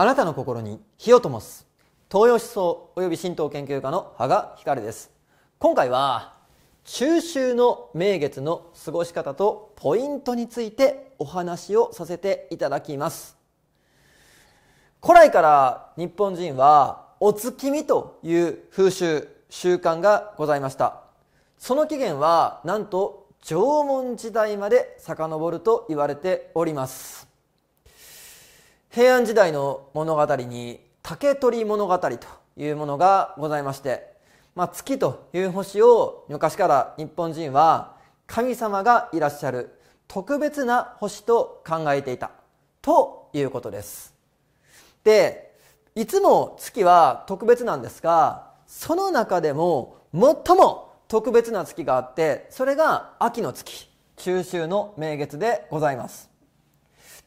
あなたの心に火を灯す東洋思想及び神道研究家の羽賀光です今回は中秋の名月の過ごし方とポイントについてお話をさせていただきます古来から日本人はお月見という風習習慣がございましたその起源はなんと縄文時代まで遡ると言われております平安時代の物語に竹取物語というものがございまして、まあ、月という星を昔から日本人は神様がいらっしゃる特別な星と考えていたということですでいつも月は特別なんですがその中でも最も特別な月があってそれが秋の月中秋の名月でございます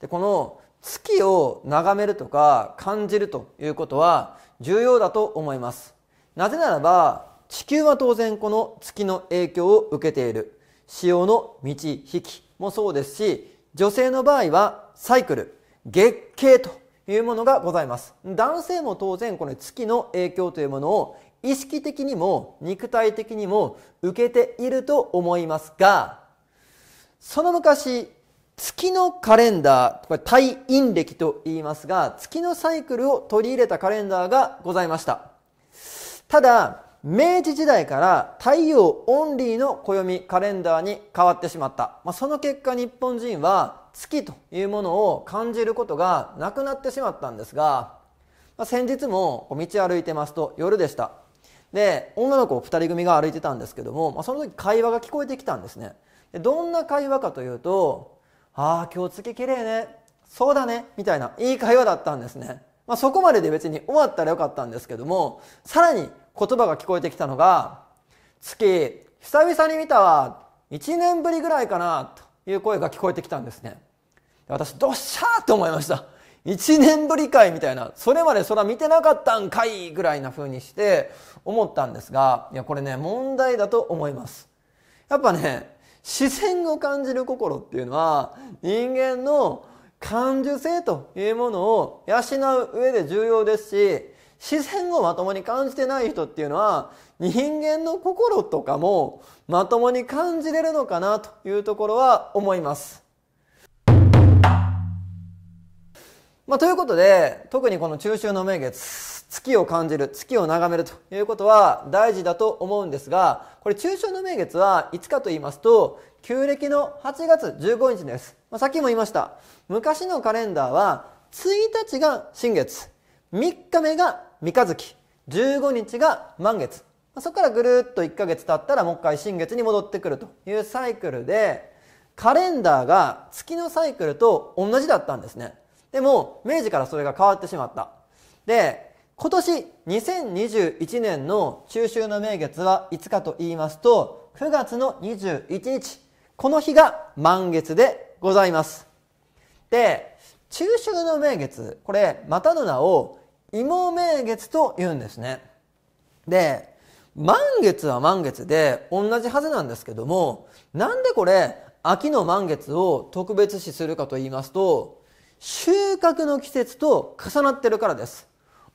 でこの月を眺めるとか感じるということは重要だと思いますなぜならば地球は当然この月の影響を受けている潮の満ち引きもそうですし女性の場合はサイクル月経というものがございます男性も当然この月の影響というものを意識的にも肉体的にも受けていると思いますがその昔月のカレンダー、これ対陰暦と言いますが、月のサイクルを取り入れたカレンダーがございました。ただ、明治時代から太陽オンリーの暦カレンダーに変わってしまった。まあ、その結果日本人は月というものを感じることがなくなってしまったんですが、まあ、先日も道歩いてますと夜でした。で、女の子二人組が歩いてたんですけども、まあ、その時会話が聞こえてきたんですね。でどんな会話かというと、ああ今日月綺麗ねそうだねみたいないい会話だったんですね、まあ、そこまでで別に終わったらよかったんですけどもさらに言葉が聞こえてきたのが「月久々に見たわ1年ぶりぐらいかな」という声が聞こえてきたんですね私どっしゃーと思いました1年ぶりかいみたいなそれまでそら見てなかったんかいぐらいな風にして思ったんですがいやこれね問題だと思いますやっぱね視線を感じる心っていうのは人間の感受性というものを養う上で重要ですし視線をまともに感じてない人っていうのは人間の心とかもまともに感じれるのかなというところは思います。まあ、ということで特にこの中秋の名月月を感じる月を眺めるということは大事だと思うんですがこれ中小の名月はいつかと言いますと旧暦の8月15日です、まあ、さっきも言いました昔のカレンダーは1日が新月3日目が三日月15日が満月、まあ、そこからぐるっと1ヶ月経ったらもう一回新月に戻ってくるというサイクルでカレンダーが月のサイクルと同じだったんですねでも明治からそれが変わってしまったで今年2021年の中秋の名月はいつかと言いますと9月の21日この日が満月でございますで中秋の名月これまたの名を芋名月と言うんですねで満月は満月で同じはずなんですけどもなんでこれ秋の満月を特別視するかと言いますと収穫の季節と重なってるからです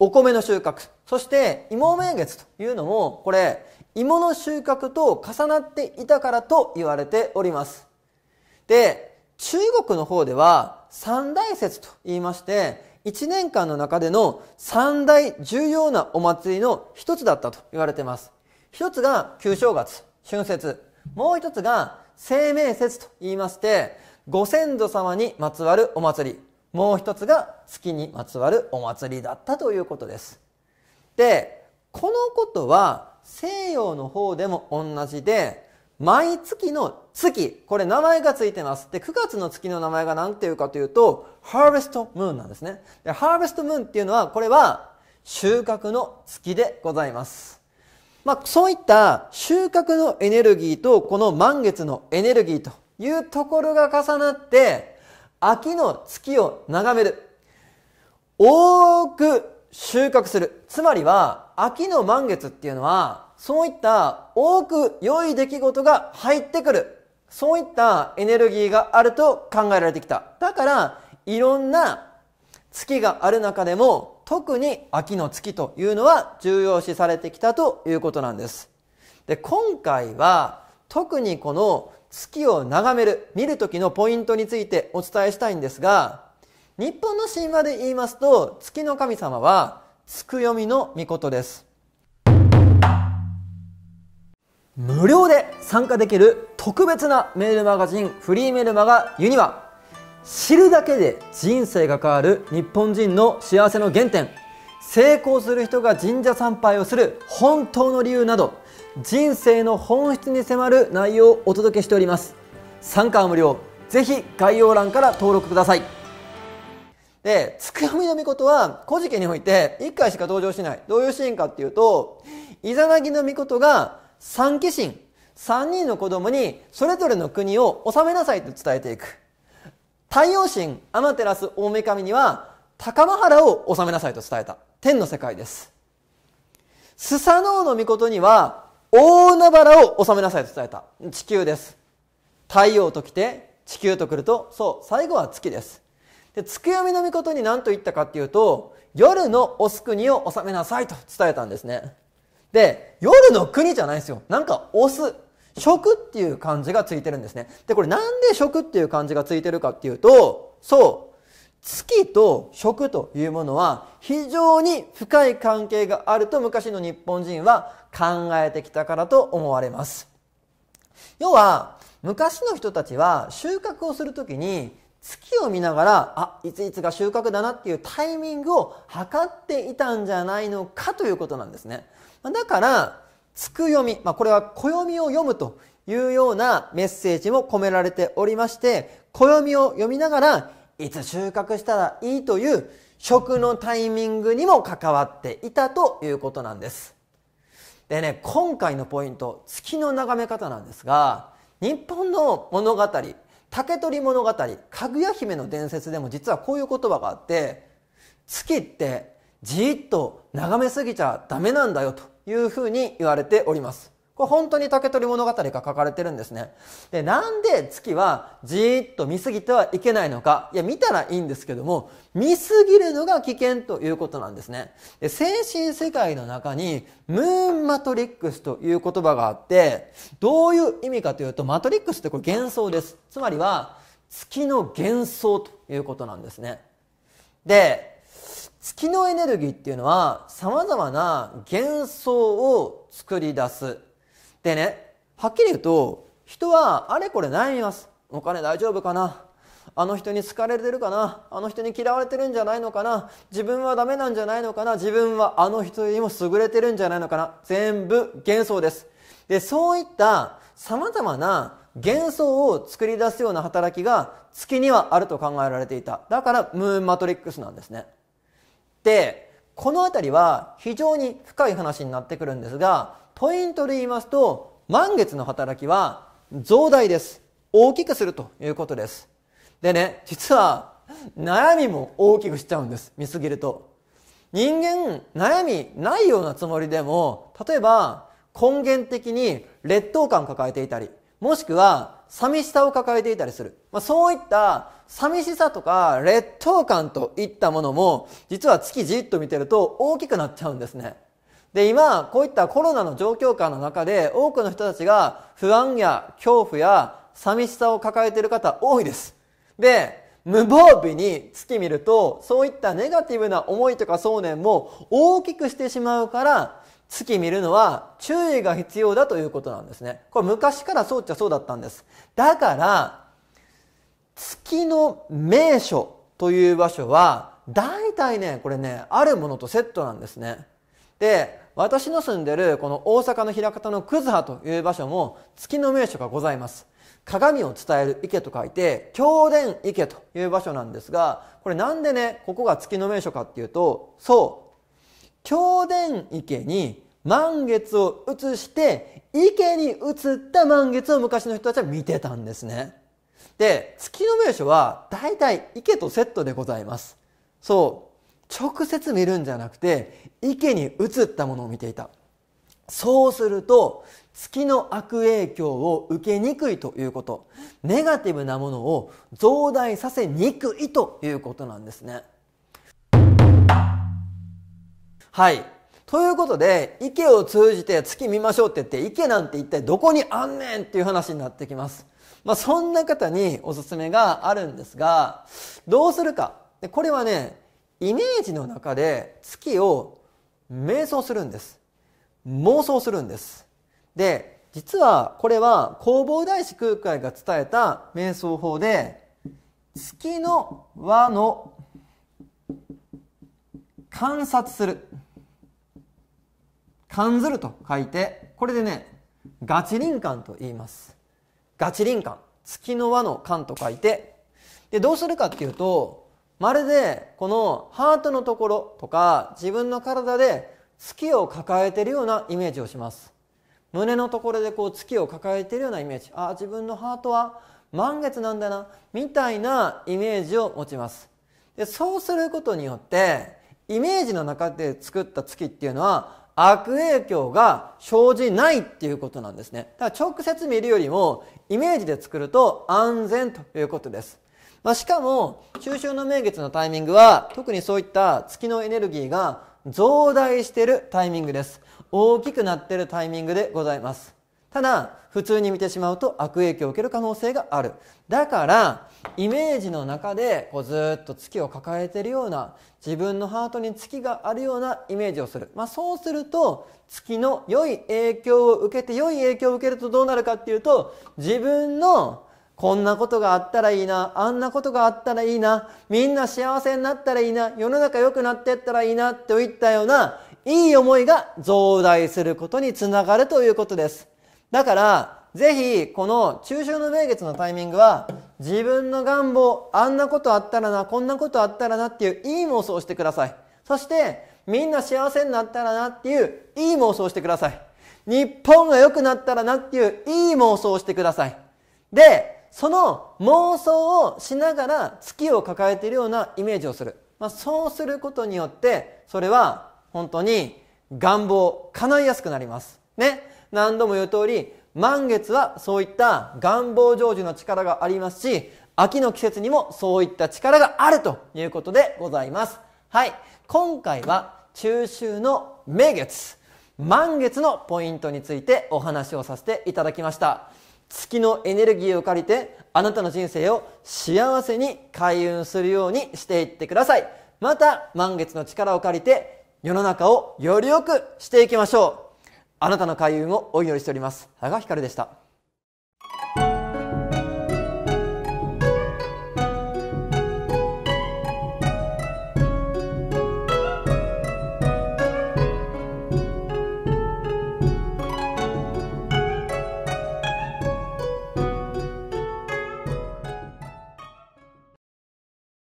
お米の収穫、そして芋名月というのも、これ、芋の収穫と重なっていたからと言われております。で、中国の方では三大節と言いまして、1年間の中での三大重要なお祭りの一つだったと言われています。一つが旧正月、春節。もう一つが生命節と言いまして、ご先祖様にまつわるお祭り。もう一つが月にまつわるお祭りだったということですでこのことは西洋の方でも同じで毎月の月これ名前がついてますで9月の月の名前が何ていうかというとハーベストムーンなんですねでハーベストムーンっていうのはこれは収穫の月でございますまあ、そういった収穫のエネルギーとこの満月のエネルギーというところが重なって秋の月を眺める。多く収穫する。つまりは、秋の満月っていうのは、そういった多く良い出来事が入ってくる。そういったエネルギーがあると考えられてきた。だから、いろんな月がある中でも、特に秋の月というのは重要視されてきたということなんです。で、今回は、特にこの月を眺める、見る時のポイントについてお伝えしたいんですが、日本の神話で言いますと、月の神様は、つくみの御事です。無料で参加できる特別なメールマガジン、フリーメルマガユニは知るだけで人生が変わる日本人の幸せの原点、成功する人が神社参拝をする本当の理由など、人生の本質に迫る内容をお届けしております参加は無料ぜひ概要欄から登録くださいで、つくやみの御事は、古事記において1回しか登場しない。どういうシーンかっていうと、イザナギの御事が三鬼神、三人の子供にそれぞれの国を治めなさいと伝えていく。太陽神、アマテラス大神には、高間原を治めなさいと伝えた。天の世界です。スサノオの御事には、大海原を治めなさいと伝えた地球です太陽と来て地球と来るとそう最後は月ですで月読みの御事に何と言ったかっていうと夜のオス国を治めなさいと伝えたんですねで夜の国じゃないですよなんかオス食っていう漢字がついてるんですねでこれなんで食っていう漢字がついてるかっていうとそう月と食というものは非常に深い関係があると昔の日本人は考えてきたからと思われます要は昔の人たちは収穫をする時に月を見ながらあいついつが収穫だなっていうタイミングを測っていたんじゃないのかということなんですねだから月読み、まあ、これは暦を読むというようなメッセージも込められておりまして暦を読みながらいつ収穫したらいいという食のタイミングにも関わっていたということなんですでね今回のポイント月の眺め方なんですが日本の物語竹取物語かぐや姫の伝説でも実はこういう言葉があって月ってじっと眺めすぎちゃダメなんだよというふうに言われておりますこれ本当に竹取物語が書かれてるんですね。で、なんで月はじーっと見すぎてはいけないのか。いや、見たらいいんですけども、見すぎるのが危険ということなんですね。で、精神世界の中に、ムーンマトリックスという言葉があって、どういう意味かというと、マトリックスってこれ幻想です。つまりは、月の幻想ということなんですね。で、月のエネルギーっていうのは様々な幻想を作り出すでね、はっきり言うと、人はあれこれ悩みます。お金大丈夫かなあの人に好かれてるかなあの人に嫌われてるんじゃないのかな自分はダメなんじゃないのかな自分はあの人よりも優れてるんじゃないのかな全部幻想です。で、そういった様々な幻想を作り出すような働きが月にはあると考えられていた。だからムーンマトリックスなんですね。で、この辺りは非常に深い話になってくるんですが、ポイントで言いますと満月の働きは増大です大きくするということですでね実は悩みも大きくしちゃうんです見すぎると人間悩みないようなつもりでも例えば根源的に劣等感を抱えていたりもしくは寂しさを抱えていたりする、まあ、そういった寂しさとか劣等感といったものも実は月じっと見てると大きくなっちゃうんですねで今こういったコロナの状況下の中で多くの人たちが不安や恐怖や寂しさを抱えている方多いですで無防備に月見るとそういったネガティブな思いとか想念も大きくしてしまうから月見るのは注意が必要だということなんですねこれ昔からそうっちゃそうだったんですだから月の名所という場所は大体ねこれねあるものとセットなんですねで、私の住んでるこの大阪の枚方の葛葉という場所も月の名所がございます。鏡を伝える池と書いて、京殿池という場所なんですが、これなんでね、ここが月の名所かっていうと、そう、京殿池に満月を移して、池に移った満月を昔の人たちは見てたんですね。で、月の名所は大体池とセットでございます。そう、直接見るんじゃなくて池に映ったものを見ていたそうすると月の悪影響を受けにくいということネガティブなものを増大させにくいということなんですねはいということで池を通じて月見ましょうって言って池なんて一体どこにあんねんっていう話になってきますまあ、そんな方におすすめがあるんですがどうするかでこれはねイメージの中で月を瞑想するんです妄想するんですで実はこれは弘法大師空海が伝えた瞑想法で月の輪の観察する感ずると書いてこれでねガチ輪感と言いますガチ輪感月の輪の感と書いてでどうするかっていうとまるでこのハートのところとか自分の体で月を抱えてるようなイメージをします胸のところでこう月を抱えてるようなイメージああ自分のハートは満月なんだなみたいなイメージを持ちますでそうすることによってイメージの中で作った月っていうのは悪影響が生じないっていうことなんですねだから直接見るよりもイメージで作ると安全ということですまあ、しかも、中秋の名月のタイミングは、特にそういった月のエネルギーが増大しているタイミングです。大きくなっているタイミングでございます。ただ、普通に見てしまうと悪影響を受ける可能性がある。だから、イメージの中でこうずっと月を抱えているような、自分のハートに月があるようなイメージをする。まあ、そうすると、月の良い影響を受けて、良い影響を受けるとどうなるかっていうと、自分のこんなことがあったらいいな、あんなことがあったらいいな、みんな幸せになったらいいな、世の中良くなってったらいいなといったような、いい思いが増大することにつながるということです。だから、ぜひ、この中秋の名月のタイミングは、自分の願望、あんなことあったらな、こんなことあったらなっていういい妄想をしてください。そして、みんな幸せになったらなっていういい妄想をしてください。日本が良くなったらなっていういい妄想をしてください。で、その妄想をしながら月を抱えているようなイメージをする、まあ、そうすることによってそれは本当に願望叶いやすくなりますね何度も言う通り満月はそういった願望成就の力がありますし秋の季節にもそういった力があるということでございますはい今回は中秋の名月満月のポイントについてお話をさせていただきました月のエネルギーを借りてあなたの人生を幸せに開運するようにしていってくださいまた満月の力を借りて世の中をより良くしていきましょうあなたの開運をお祈りしております羽賀ひかるでした